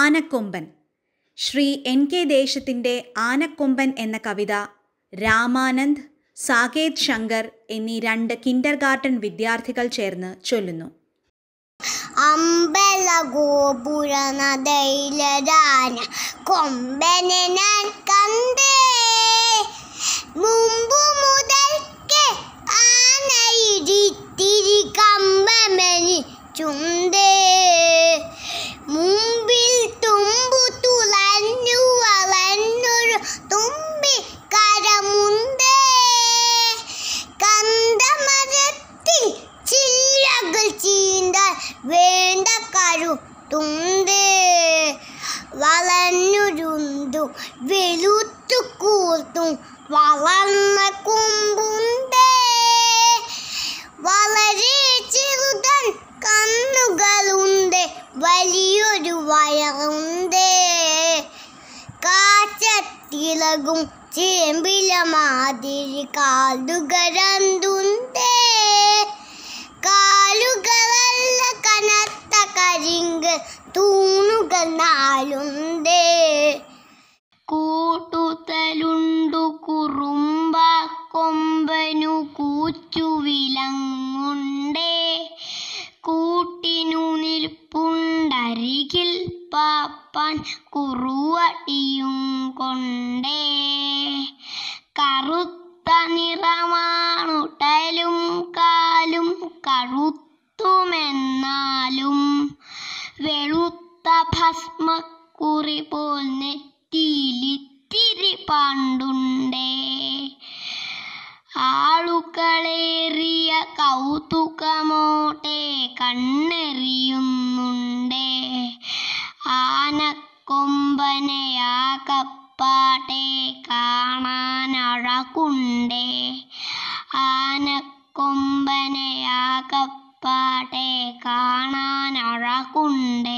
ആനക്കൊമ്പൻ Shri N K ദേശത്തിൻ്റെ ആനക്കൊമ്പൻ എന്ന കവിത രാമാനന്ദ് സാകേത് ശങ്കർ എന്നീ രണ്ട് കിൻഡർ ഗാർട്ടൻ വിദ്യാർത്ഥികൾ ചേർന്ന് ചൊല്ലുന്നു അമ്പല ഗോപുര കൊമ്പനെ ഞാൻ കണ്ട് വേണ്ട കരുത്തുണ്ട് വളഞ്ഞുരുന്തു വെളുത്തു കൂർത്തു വളർന്ന കൊമ്പുണ്ട് വളരെ ചെറുതൻ കണ്ണുകളുണ്ട് വലിയൊരു വയറുണ്ട് കാറ്റത്തിളകും ചേമ്പില മാതിരി കാതുകരന്തു തൂണുകൾ നാലുണ്ടേ കൂട്ടുതലുണ്ടു കുറുമ്പ കൊമ്പനു കൂച്ചുവിലങ്ങുണ്ടേ കൂട്ടിനു നിൽപ്പുണ്ടരികിൽ പാപ്പാൻ കുറുവടിയും കൊണ്ടേ ഭസ്മക്കുറി പോൽ നെറ്റിയിലിത്തിരി പണ്ടുണ്ടേ ആളുകളേറിയ കൗതുകമോട്ടെ കണ്ണെറിയുന്നുണ്ടേ ആനക്കൊമ്പനയാകപ്പാട്ടെ കാണാനഴകുണ്ടേ ആനക്കൊമ്പനയാകപ്പാട്ടെ കാണാനഴകുണ്ടേ